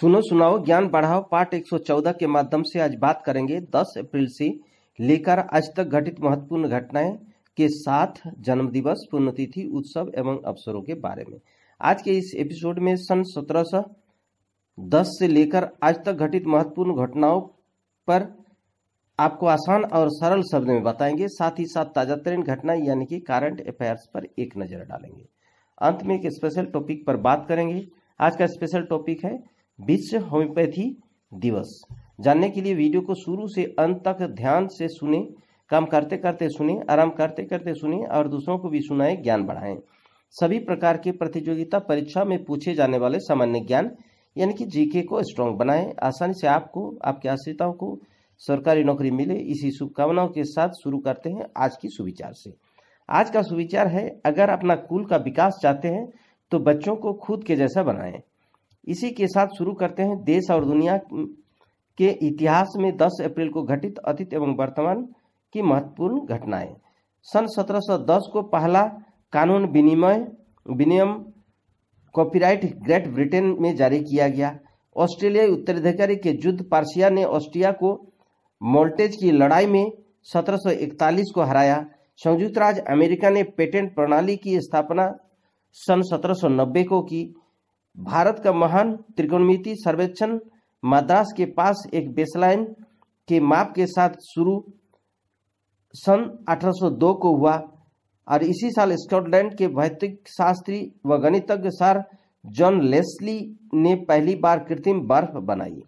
सुनो सुनाओ ज्ञान बढ़ाओ पाठ 114 के माध्यम से आज बात करेंगे 10 अप्रैल से लेकर आज तक घटित महत्वपूर्ण घटनाएं के साथ जन्मदिवस पुण्यतिथि उत्सव एवं अवसरों के बारे में आज के इस एपिसोड में सन 1710 से लेकर आज तक घटित महत्वपूर्ण घटनाओं पर आपको आसान और सरल शब्द में बताएंगे साथ ही साथ ताजातरीन घटना यानी कि करंट अफेयर्स पर एक नजर डालेंगे अंत में एक स्पेशल टॉपिक पर बात करेंगे आज का स्पेशल टॉपिक है विश्व होम्योपैथी दिवस जानने के लिए वीडियो को शुरू से अंत तक ध्यान से सुने काम करते करते सुने आराम करते करते सुने और दूसरों को भी सुनाए ज्ञान बढ़ाएं सभी प्रकार की प्रतियोगिता परीक्षा में पूछे जाने वाले सामान्य ज्ञान यानी कि जीके को स्ट्रांग बनाएं आसानी से आपको आपके आश्रिताओं को सरकारी नौकरी मिले इसी शुभकामनाओं के साथ शुरू करते हैं आज की सुविचार से आज का सुविचार है अगर अपना कुल का विकास चाहते हैं तो बच्चों को खुद के जैसा बनाएं इसी के साथ शुरू करते हैं देश और दुनिया के इतिहास में 10 अप्रैल को घटित अतीत एवं वर्तमान की महत्वपूर्ण घटनाएं सन 1710 को पहला कानून विनिमय विनियम कॉपीराइट ग्रेट ब्रिटेन में जारी किया गया ऑस्ट्रेलियाई उत्तराधिकारी के युद्ध पार्सिया ने ऑस्ट्रिया को मोल्टेज की लड़ाई में 1741 को हराया संयुक्त राज्य अमेरिका ने पेटेंट प्रणाली की स्थापना सन 1790 को की भारत का महान त्रिकोणमिति सर्वेक्षण मद्रास के पास एक बेसलाइन के माप के साथ शुरू सन 1802 को हुआ और इसी साल स्कॉटलैंड के भौतिक शास्त्री व गणितज्ञ सर जॉन लेस्ली ने पहली बार कृत्रिम बर्फ बनाई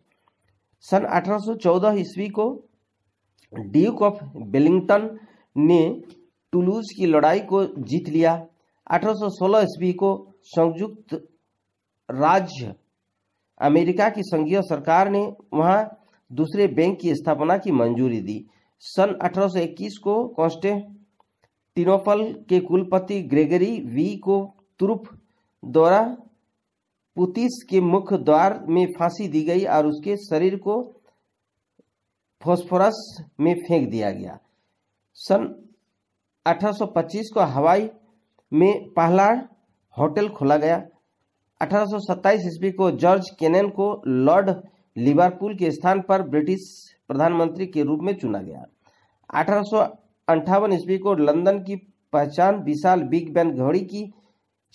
सन 1814 ईस्वी को ड्यूक ऑफ बेलिंगटन ने टूलूज की लड़ाई को जीत लिया 1816 ईस्वी को संयुक्त राज्य अमेरिका की संघीय सरकार ने वहां दूसरे बैंक की स्थापना की मंजूरी दी सन 1821 को कॉन्स्टेटिनोपल के कुलपति ग्रेगरी वी को तुरुप द्वारा पुतिस के मुख्य द्वार में फांसी दी गई और उसके शरीर को फॉस्फोरस में फेंक दिया गया सन 1825 को हवाई में पहला होटल खोला गया 1827 ईस्वी को जॉर्ज केनेन को लॉर्ड लिवरपूल के स्थान पर ब्रिटिश प्रधानमंत्री के रूप में चुना गया अठारह ईस्वी को लंदन की पहचान विशाल बिग बैन घड़ी की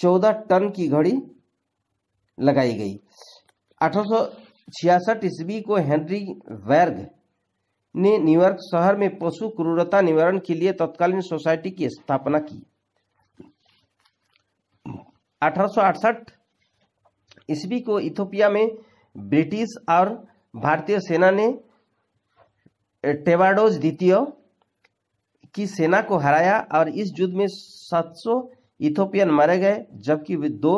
14 टन की घड़ी लगाई गई अठारह ईस्वी को हेनरी वर्ग ने न्यूयॉर्क शहर में पशु क्रूरता निवारण के लिए तत्कालीन सोसाइटी की स्थापना की अठारह ईस्वी को इथोपिया में ब्रिटिश और भारतीय सेना ने टेवाडोज द्वितीय की सेना को हराया और इस युद्ध में 700 इथोपियन मारे गए जबकि दो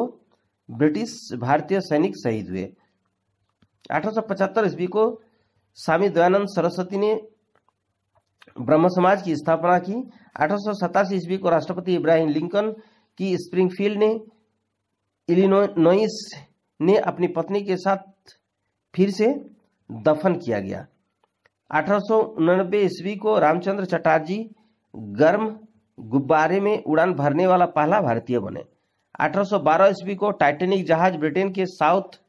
ब्रिटिश भारतीय सैनिक शहीद हुए 1875 ईस्वी को स्वामी दयानंद सरस्वती ने ब्रह्म समाज की स्थापना की अठारह ईस्वी को राष्ट्रपति इब्राहिम लिंकन की स्प्रिंगफील्ड ने इलिनोइस ने अपनी पत्नी के साथ फिर से दफन किया गया अठारह ईस्वी को रामचंद्र चटर्जी गर्म गुब्बारे में उड़ान भरने वाला पहला भारतीय बने 1812 ईस्वी को टाइटेनिक जहाज ब्रिटेन के साउथ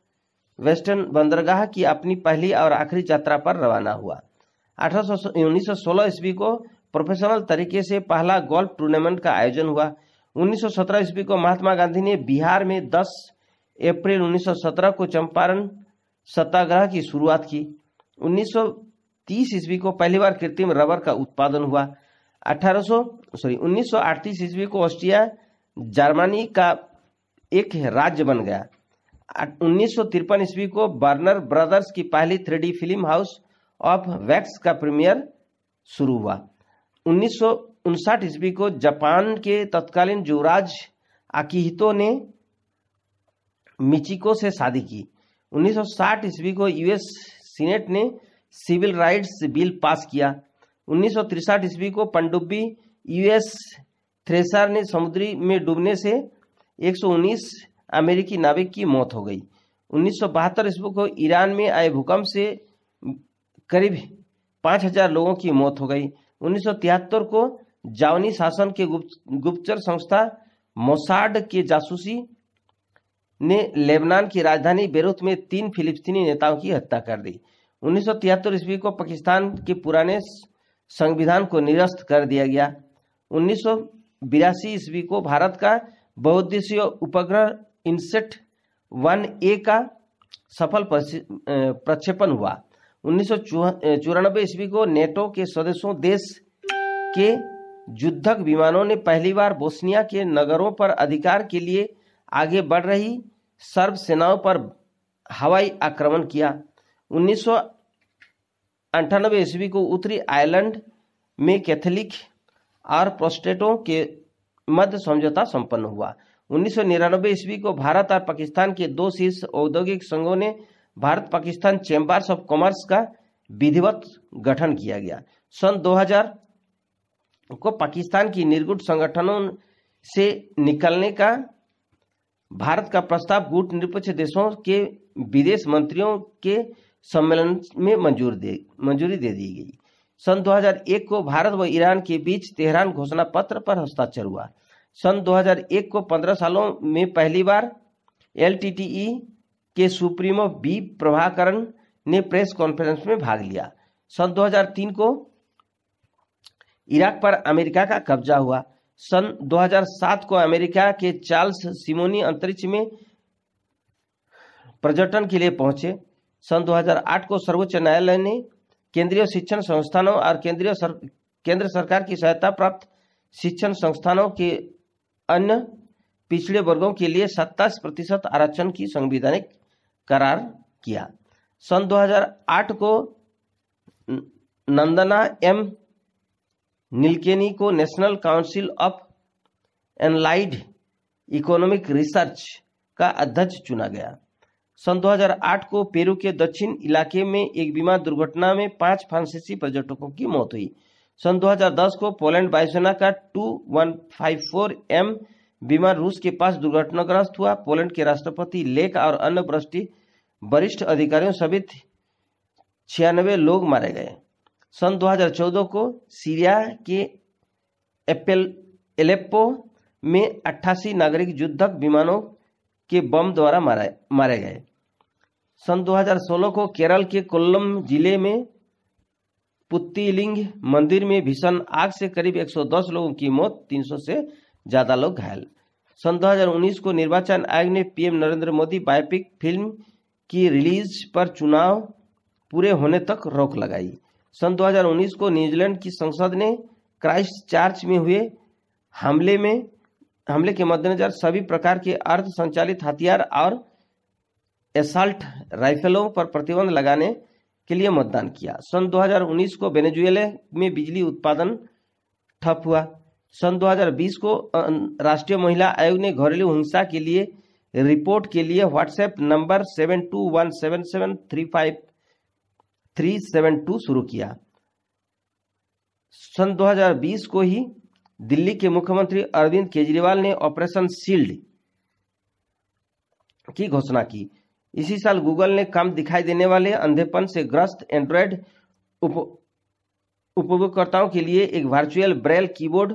वेस्टर्न बंदरगाह की अपनी पहली और आखिरी यात्रा पर रवाना हुआ अठारह ईस्वी को प्रोफेशनल तरीके से पहला गोल्फ टूर्नामेंट का आयोजन हुआ 1917 ईस्वी को महात्मा गांधी ने बिहार में अप्रैल 1917 को चंपारण सत्याग्रह की शुरुआत की 1930 सौ ईस्वी को पहली बार कृत्रिम रबर का उत्पादन हुआ 1800 सॉरी 1938 सौ ईस्वी को ऑस्ट्रिया जर्मनी का एक राज्य बन गया उन्नीस ईस्वी को बर्नर ब्रदर्स की पहली three film House of Wax का प्रीमियर शुरू हुआ उन्नीस ईस्वी को जापान के तत्कालीन युवराज अकिहितो ने मिचिको से शादी की 1960 ईस्वी को यूएस सीनेट ने सिविल राइट्स बिल पास किया उन्नीस ईस्वी को पनडुब्बी यूएस थ्रेसर ने समुद्री में डूबने से 119 अमेरिकी नाविक की मौत हो गई उन्नीस ईस्वी को ईरान में आए भूकंप से करीब 5000 लोगों की मौत हो गई उन्नीस को जावनी शासन के गुप्तचर संस्था मोसाड के जासूसी ने लेबनान की राजधानी बेरूत में तीन फिलिस्तीनी नेताओं की हत्या कर दी उन्नीस ईस्वी को पाकिस्तान के पुराने संविधान को निरस्त कर दिया गया उन्नीस ईस्वी को भारत का बहुद्देशीय उपग्रह इंसेट वन ए का सफल प्रक्षेपण हुआ उन्नीस सौ ईस्वी को नेटो के सदस्यों देश के युद्धक विमानों ने पहली बार बोस्निया के नगरों पर अधिकार के लिए आगे बढ़ रही सर्व सेनाओं पर हवाई आक्रमण किया उन्नीस सौ ईस्वी को उत्तरी आयरलैंड में कैथोलिक और प्रोस्टेटों के मध्य समझौता संपन्न हुआ उन्नीस निन्यानबे ईस्वी को भारत और पाकिस्तान के दो शीर्ष औद्योगिक संघों ने Bharat Pakistan chambers of commerce का विधिवत गठन किया गया सन 2000 को पाकिस्तान की निर्गुट संगठनों से निकलने का भारत का प्रस्ताव गुट निरपेक्ष देशों के विदेश मंत्रियों के सम्मेलन में मंजूर दे मंजूरी दे दी गई सन 2001 को भारत व ईरान के बीच तेहरान घोषणा पत्र पर हस्ताक्षर हुआ सन 2001 को 15 सालों में पहली बार एल के सुप्रीमो बी प्रभाकरण ने प्रेस कॉन्फ्रेंस में भाग लिया सन 2003 को इराक पर अमेरिका का कब्जा हुआ सन 2007 को अमेरिका के चार्ल्स सिमोनी अंतरिक्ष में पर्यटन के लिए पहुंचे सन 2008 को सर्वोच्च न्यायालय ने केंद्रीय शिक्षण संस्थानों और केंद्रीय सर, केंद्र सरकार की सहायता प्राप्त शिक्षण संस्थानों के अन्य पिछड़े वर्गों के लिए सत्ताईस प्रतिशत आरक्षण की संविधानिक करार किया सन 2008 को नंदना एम निलकेनी को National Council of applied economic research का अध्यक्ष चुना गया सन 2008 को पेरू के दक्षिण इलाके में एक विमान दुर्घटना में पांच फ्रांसीसी पर्यटकों की मौत हुई सन 2010 को पोलैंड वायुसेना का 2154M एम विमान रूस के पास दुर्घटनाग्रस्त हुआ पोलैंड के राष्ट्रपति लेक और अन्य वरिष्ठ अधिकारियों समेत छियानवे लोग मारे गए सन 2014 को सीरिया के एपेल एलेप्पो में 88 नागरिक युद्धक विमानों के बम द्वारा मारे गए सन 2016 को केरल के कोल्लम जिले में पुत्तीलिंग मंदिर में भीषण आग से करीब 110 लोगों की मौत 300 से ज्यादा लोग घायल सन 2019 को निर्वाचन आयोग ने PM Narendra Modi biopic film की रिलीज पर चुनाव पूरे होने तक रोक लगाई सन 2019 को न्यूजीलैंड की संसद ने क्राइस्ट चार्च में हुए हमले में हमले के मद्देनजर सभी प्रकार के अर्ध संचालित हथियार और एसाल्ट राइफलों पर प्रतिबंध लगाने के लिए मतदान किया सन 2019 को वेनेजुएले में बिजली उत्पादन ठप हुआ सन 2020 को राष्ट्रीय महिला आयोग ने घरेलू हिंसा के लिए रिपोर्ट के लिए WhatsApp number seven two one seven seven three five three seven two शुरू किया सन 2020 को ही दिल्ली के मुख्यमंत्री अरविंद केजरीवाल ने ऑपरेशन शील्ड की घोषणा की इसी साल गूगल ने कम दिखाई देने वाले अंधेपन से ग्रस्त एंड्रॉयड उपभोक्ताओं के लिए एक वर्चुअल ब्रेल कीबोर्ड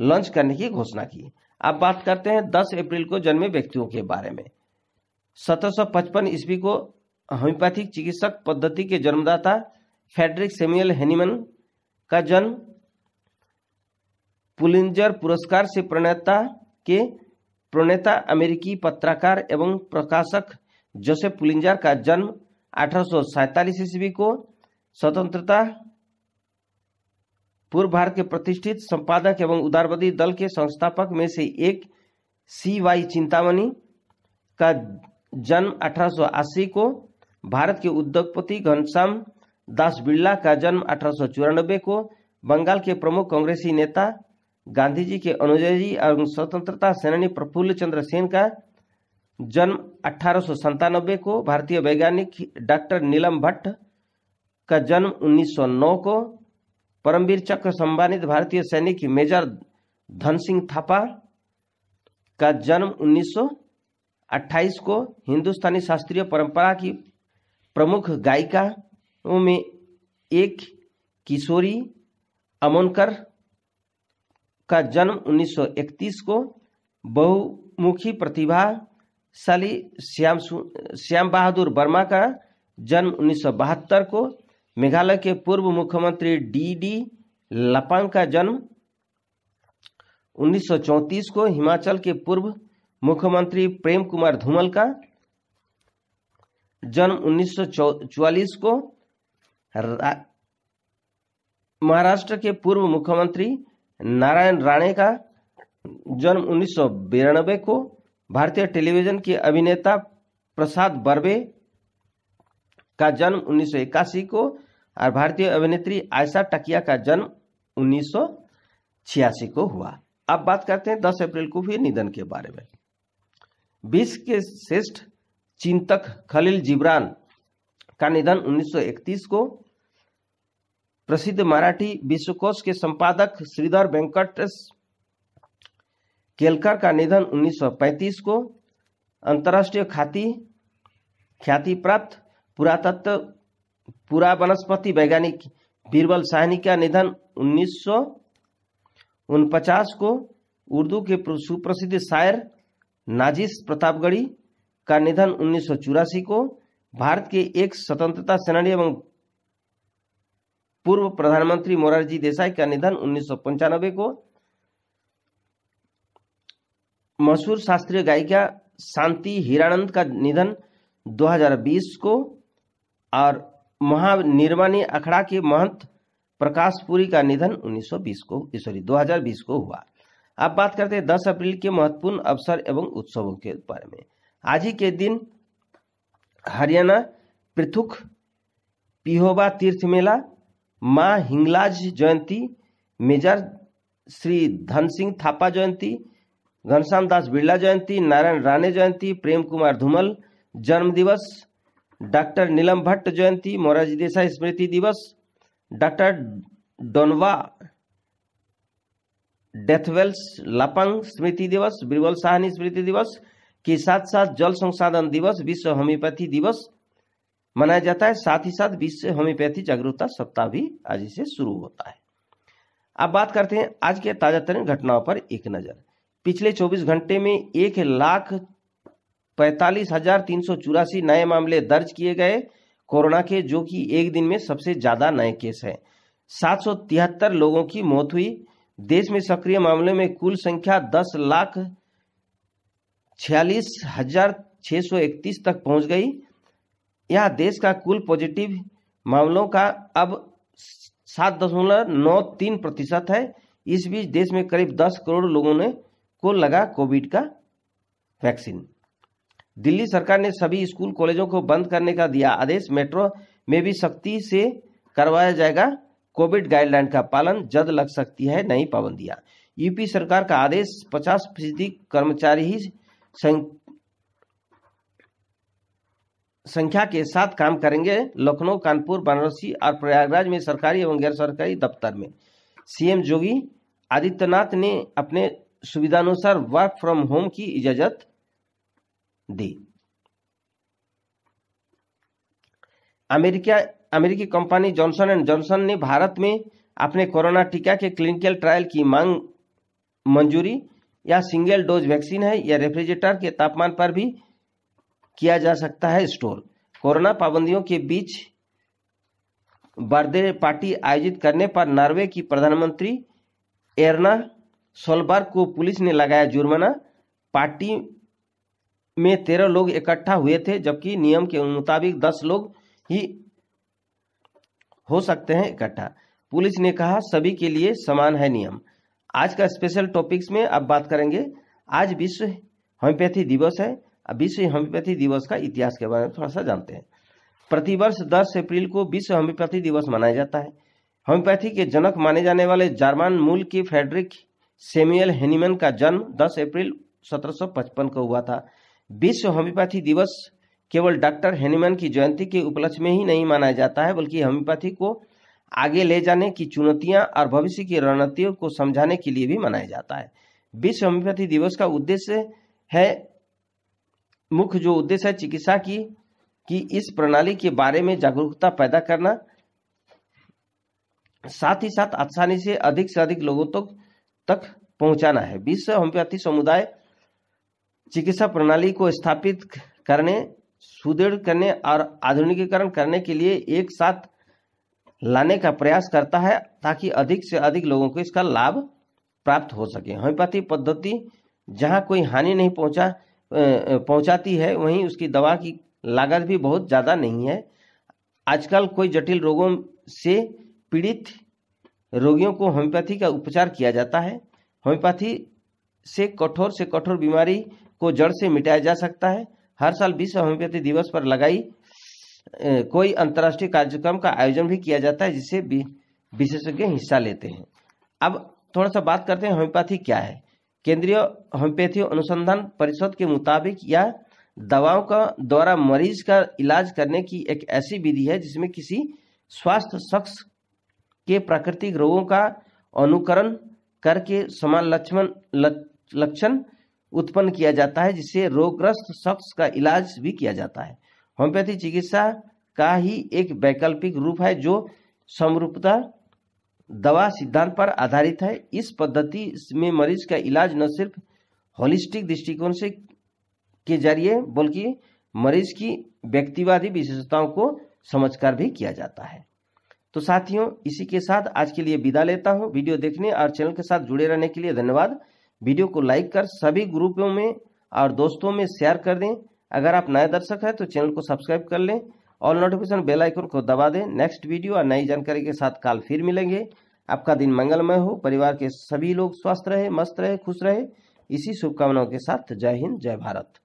लॉन्च करने की घोषणा की अब बात करते हैं 10 अप्रैल को जन्मे व्यक्तियों के बारे में 1755 ईस्वी को होम्योपैथिक चिकित्सक पद्धति के जन्मदाता फेडरिक सेमुअल हेनीमन का जन्म पुलिंजर पुरस्कार से प्रणेता के प्रणेता अमेरिकी पत्रकार एवं प्रकाशक जोसेफ पुलिंजर का जन्म अठारह ईस्वी को स्वतंत्रता पूर्व भारत के प्रतिष्ठित संपादक एवं उदारवादी दल के संस्थापक में से एक सी वाई चिंतामणि का जन्म 1880 को भारत के उद्योगपति घनश्याम दास बिरला का जन्म अठारह को बंगाल के प्रमुख कांग्रेसी नेता गांधी जी के अनुजयी और स्वतंत्रता सेनानी प्रफुल्ल चंद्र सेन का जन्म अठारह को भारतीय वैज्ञानिक डॉक्टर नीलम भट्ट का जन्म 1909 को परमवीर चक्र सम्मानित भारतीय सैनिक मेजर धन सिंह थापा का जन्म 1928 को हिंदुस्तानी शास्त्रीय परंपरा की प्रमुख गायिका में एक किशोरी अमोनकर का जन्म 1931 को बहुमुखी प्रतिभा शाली श्याम श्याम बहादुर वर्मा का जन्म 1972 को मेघालय के पूर्व मुख्यमंत्री डी डी लपांग का जन्म 1934 को हिमाचल के पूर्व मुख्यमंत्री प्रेम कुमार धूमल का जन्म उन्नीस को महाराष्ट्र के पूर्व मुख्यमंत्री नारायण राणे का जन्म उन्नीस को भारतीय टेलीविजन के अभिनेता प्रसाद बर्वे का जन्म उन्नीस को और भारतीय अभिनेत्री आयशा टकिया का जन्म उन्नीस को हुआ अब बात करते हैं 10 अप्रैल को हुए निधन के बारे में विश्व के श्रेष्ठ चिंतक खलील जिब्रान का निधन 1931 को प्रसिद्ध मराठी विश्वकोश के संपादक श्रीधर वेंकटेश केलकर का निधन 1935 को अंतर्राष्ट्रीय ख्याति ख्याति प्राप्त पुरातत्व पुरा वनस्पति वैज्ञानिक बीरबल साहनी का निधन उन्नीस को उर्दू के सुप्रसिद्ध शायर नाजिस प्रतापगढ़ी का निधन उन्नीस को भारत के एक स्वतंत्रता सेनानी एवं पूर्व प्रधानमंत्री मोरारजी देसाई का निधन उन्नीस को मशहूर शास्त्रीय गायिका शांति हीरानंद का निधन 2020 को और महानिर्वाणी अखड़ा के महंत प्रकाश पुरी का निधन 1920 को सॉरी 2020 को हुआ अब बात करते हैं 10 अप्रैल के महत्वपूर्ण अवसर एवं उत्सवों के बारे में आज ही के दिन हरियाणा पृथुक पिहोबा तीर्थ मेला माँ हिंगलाज जयंती मेजर श्री धन सिंह थापा जयंती घनश्याम दास बिरला जयंती नारायण राणे जयंती प्रेम कुमार धूमल जन्म दिवस डॉक्टर नीलम भट्ट जयंती मोरारजी देसाई स्मृति दिवस डॉक्टर डोनवा डेथवेल्स लापंग स्मृति दिवस बिरबल साहनी स्मृति दिवस के साथ साथ जल संसाधन दिवस विश्व होम्योपैथी दिवस मनाया जाता है साथ ही साथ विश्व होम्योपैथी जागरूकता सप्ताह भी आज से शुरू होता है अब बात करते हैं आज के ताजा तरीन घटनाओं पर एक नजर पिछले 24 घंटे में एक लाख पैतालीस हजार तीन सौ चौरासी नए मामले दर्ज किए गए कोरोना के जो कि एक दिन में सबसे ज्यादा नए केस हैं सात सौ तिहत्तर लोगों की मौत हुई देश में सक्रिय मामले में कुल संख्या दस लाख छियालीस हजार सौ इकतीस तक पहुंच गई यह देश का कुल पॉजिटिव मामलों का अब सात दशमलव नौ तीन प्रतिशत है इस बीच देश में करीब दस करोड़ लोगों ने को लगा कोविड का वैक्सीन दिल्ली सरकार ने सभी स्कूल कॉलेजों को बंद करने का दिया आदेश मेट्रो में भी सख्ती से करवाया जाएगा कोविड गाइडलाइन का पालन जल्द लग सकती है नई पाबंदियां यूपी सरकार का आदेश 50 फीसदी कर्मचारी ही संख्या के साथ काम करेंगे लखनऊ कानपुर बनारसी और प्रयागराज में सरकारी एवं गैर सरकारी दफ्तर में सीएम योगी आदित्यनाथ ने अपने सुविधानुसार वर्क फ्रॉम होम की इजाजत दी अमेरिका अमेरिकी कंपनी जॉनसन एंड जॉनसन ने भारत में अपने कोरोना टीका के क्लिनिकल ट्रायल की मांग मंजूरी यह सिंगल डोज वैक्सीन है या रेफ्रिजरेटर के तापमान पर भी किया जा सकता है स्टोर कोरोना पाबंदियों के बीच बर्थडे पार्टी आयोजित करने पर नॉर्वे की प्रधानमंत्री एरना सोलबर्ग को पुलिस ने लगाया जुर्माना पार्टी में तेरह लोग इकट्ठा हुए थे जबकि नियम के मुताबिक दस लोग ही हो सकते हैं इकट्ठा पुलिस ने कहा सभी के लिए समान है नियम आज का स्पेशल टॉपिक्स में अब बात करेंगे आज विश्व होम्योपैथी दिवस है विश्व होम्योपैथी दिवस का इतिहास के बारे में थोड़ा सा जानते हैं प्रतिवर्ष दस अप्रैल को विश्व होम्योपैथी दिवस मनाया जाता है होम्योपैथी के जनक माने जाने वाले जर्मन मूल के फ्रेडरिक सेम्यूअल हेनीमन का जन्म 10 अप्रैल 1755 को हुआ था विश्व होम्योपैथी दिवस केवल डॉक्टर हेनीमन की जयंती के उपलक्ष्य में ही नहीं मनाया जाता है बल्कि होम्योपैथी को आगे ले जाने की चुनौतियां और भविष्य की रणनीतियों को समझाने के लिए भी मनाया जाता है विश्व होम्योपैथी दिवस का उद्देश्य है मुख्य जो उद्देश्य है चिकित्सा की कि इस प्रणाली के बारे में जागरूकता पैदा करना साथ ही साथ आसानी से अधिक से अधिक लोगों तक तो तक पहुंचाना है विश्व होम्योपैथी समुदाय चिकित्सा प्रणाली को स्थापित करने सुदृढ़ करने और आधुनिकीकरण करने के लिए एक साथ लाने का प्रयास करता है ताकि अधिक से अधिक लोगों को इसका लाभ प्राप्त हो सके होम्योपैथी पद्धति जहाँ कोई हानि नहीं पहुँचा पहुँचाती है वहीं उसकी दवा की लागत भी बहुत ज़्यादा नहीं है आजकल कोई जटिल रोगों से पीड़ित रोगियों को होम्योपैथी का उपचार किया जाता है होम्योपैथी से कठोर से कठोर बीमारी को जड़ से मिटाया जा सकता है हर साल विश्व होम्योपैथी दिवस पर लगाई कोई अंतर्राष्ट्रीय कार्यक्रम का आयोजन भी किया जाता है जिसे विशेषज्ञ हिस्सा लेते हैं अब थोड़ा सा बात करते हैं होम्योपैथी क्या है केंद्रीय होम्योपैथी अनुसंधान परिषद के मुताबिक यह दवाओं का द्वारा मरीज का इलाज करने की एक ऐसी विधि है जिसमें किसी स्वास्थ्य शख्स के प्राकृतिक रोगों का अनुकरण करके समान लक्षण लक्षण उत्पन्न किया जाता है जिससे रोगग्रस्त शख्स का इलाज भी किया जाता है होम्योपैथी चिकित्सा का ही एक वैकल्पिक रूप है जो समरूपता दवा सिद्धांत पर आधारित है इस पद्धति में मरीज का इलाज न सिर्फ होलिस्टिक दृष्टिकोण से के जरिए बल्कि मरीज की व्यक्तिवादी विशेषताओं को समझकर भी किया जाता है तो साथियों इसी के साथ आज के लिए विदा लेता हूँ वीडियो देखने और चैनल के साथ जुड़े रहने के लिए धन्यवाद वीडियो को लाइक कर सभी ग्रुपों में और दोस्तों में शेयर कर दें अगर आप नए दर्शक हैं तो चैनल को सब्सक्राइब कर लें और नोटिफिकेशन बेल आइकन को दबा दें नेक्स्ट वीडियो और नई जानकारी के साथ काल फिर मिलेंगे आपका दिन मंगलमय हो परिवार के सभी लोग स्वस्थ रहे मस्त रहे खुश रहे इसी शुभकामनाओं के साथ जय हिंद जय भारत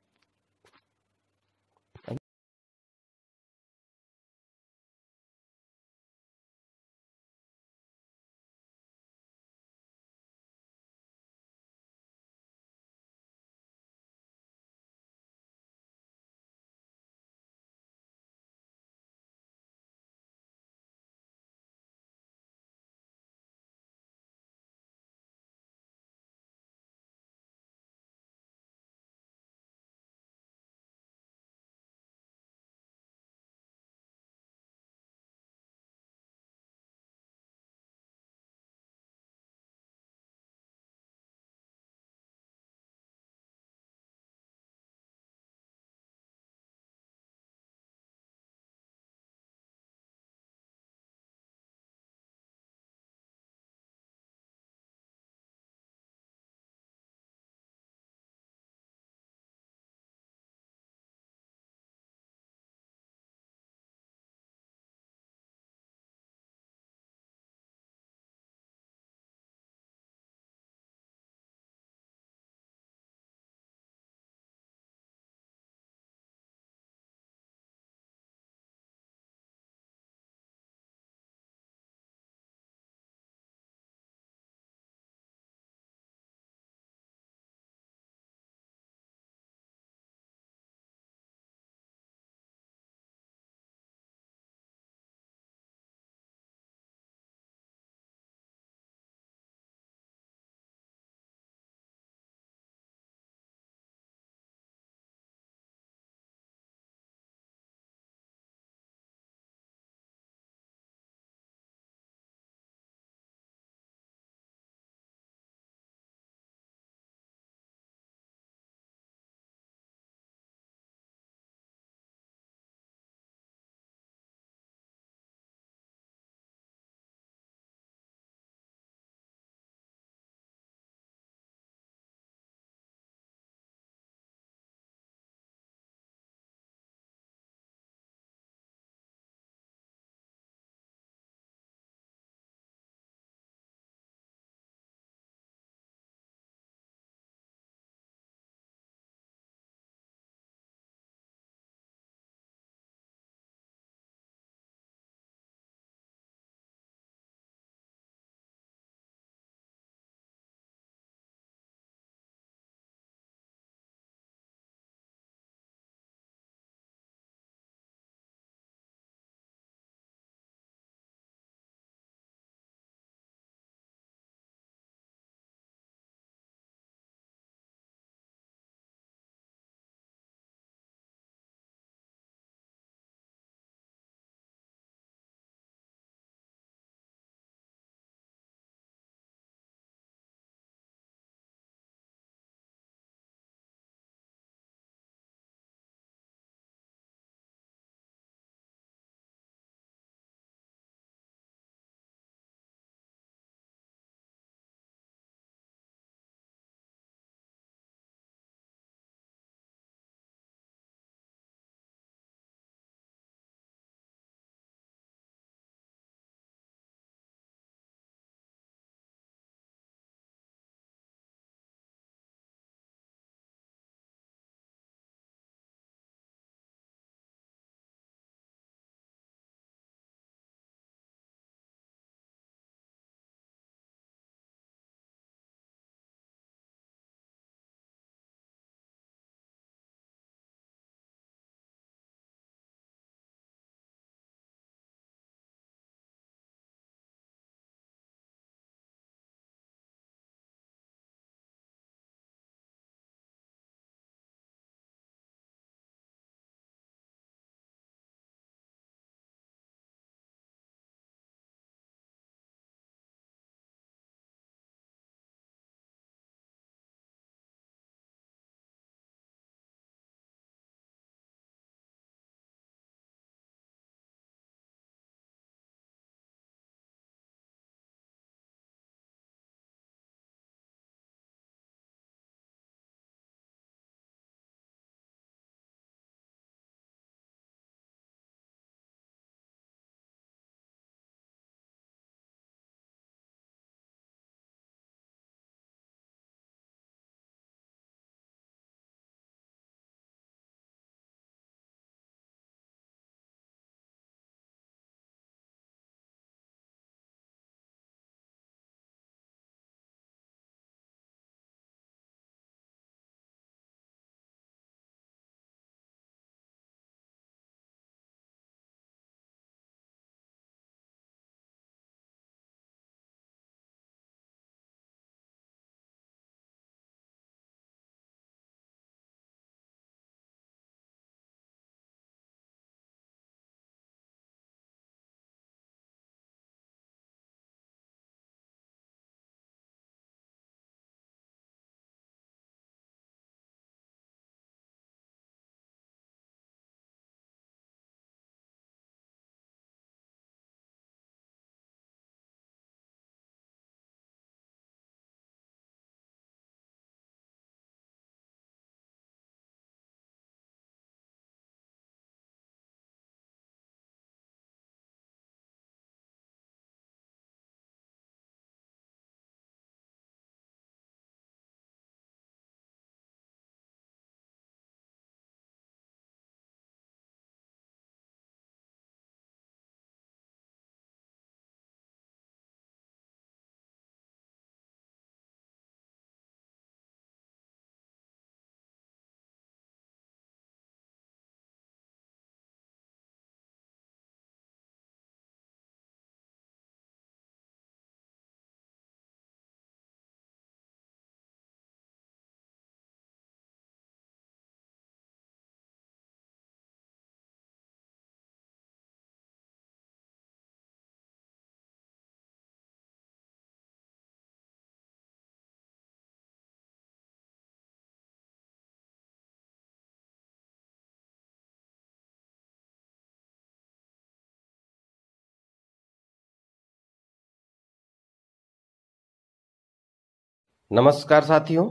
नमस्कार साथियों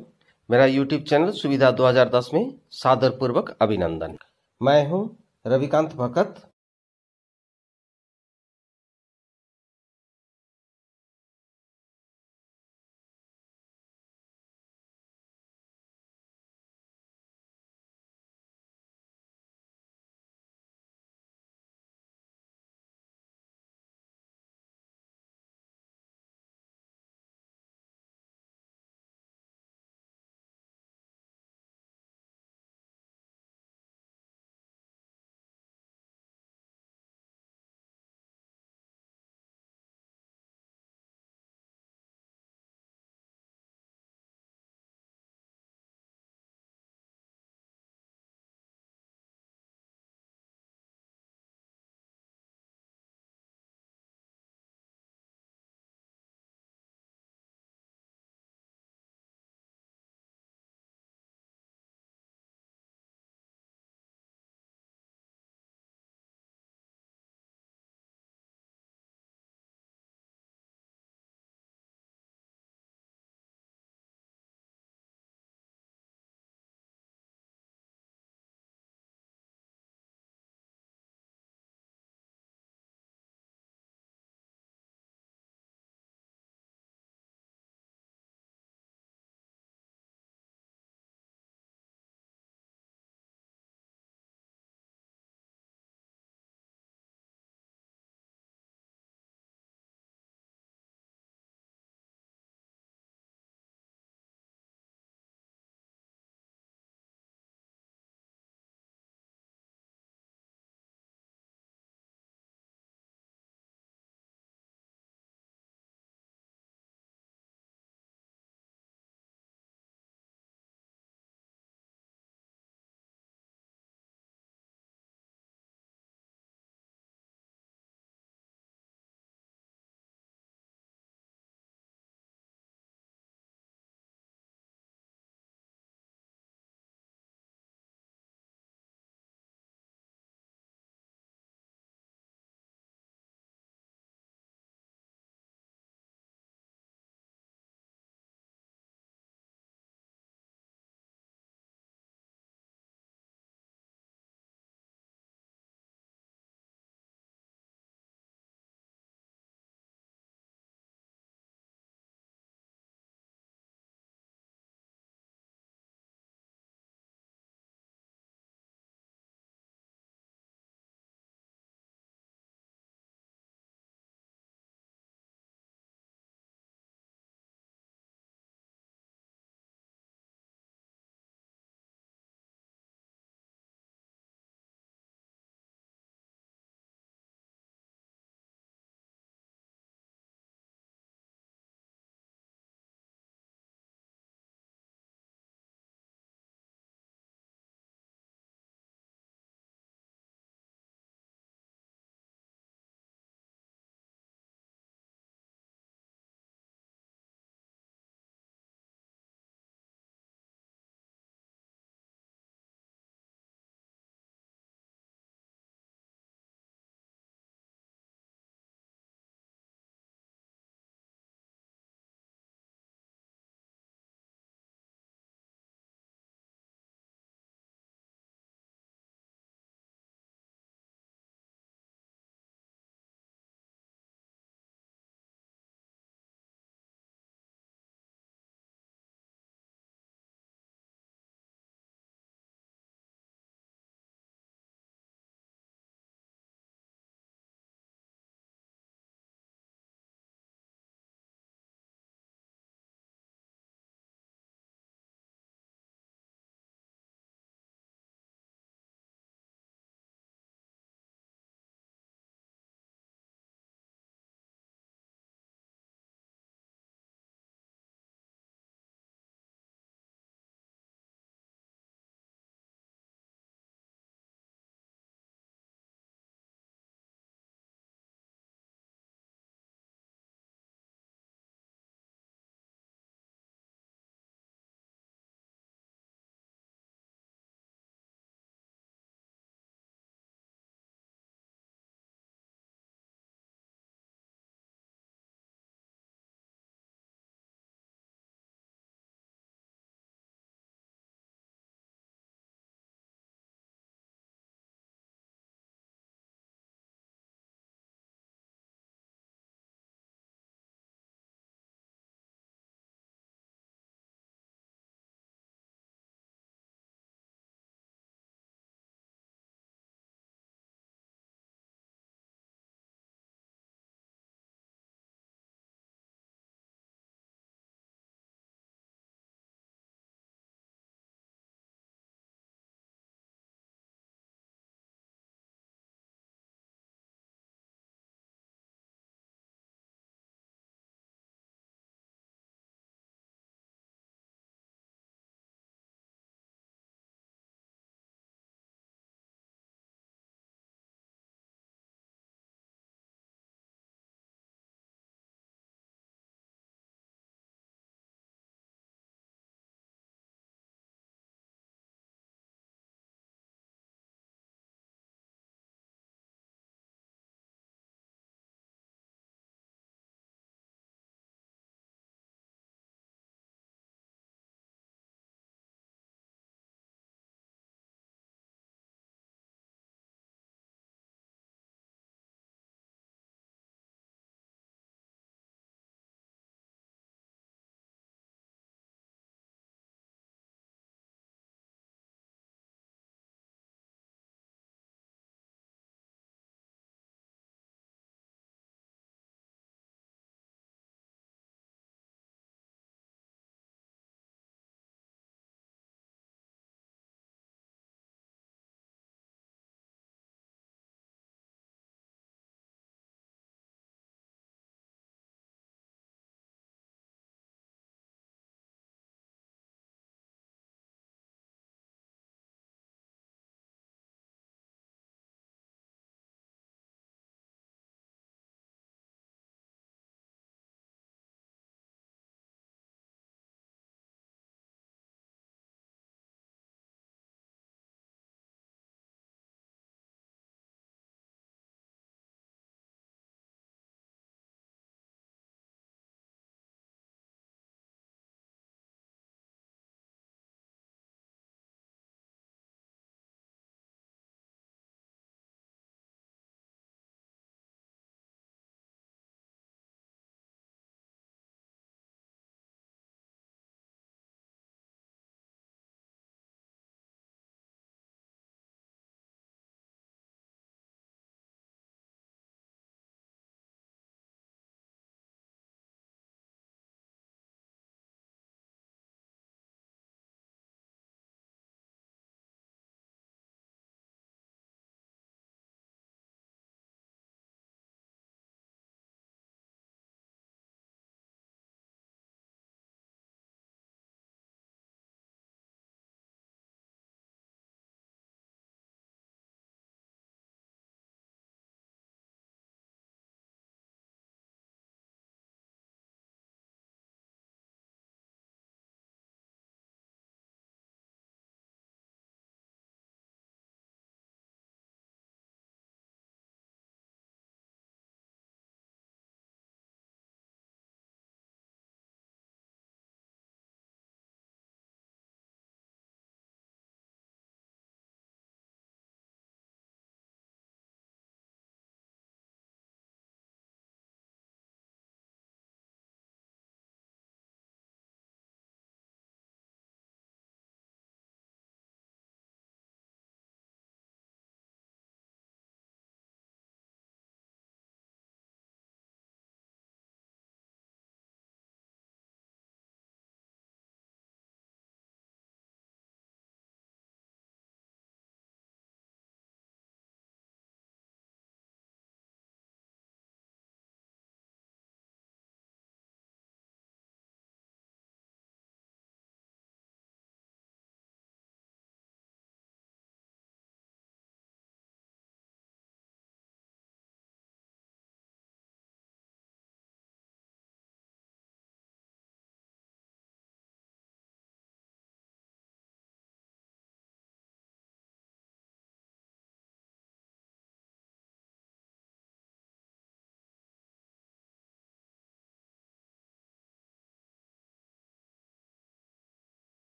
मेरा YouTube चैनल सुविधा 2010 में सादर पूर्वक अभिनंदन मैं हूं रविकांत भगत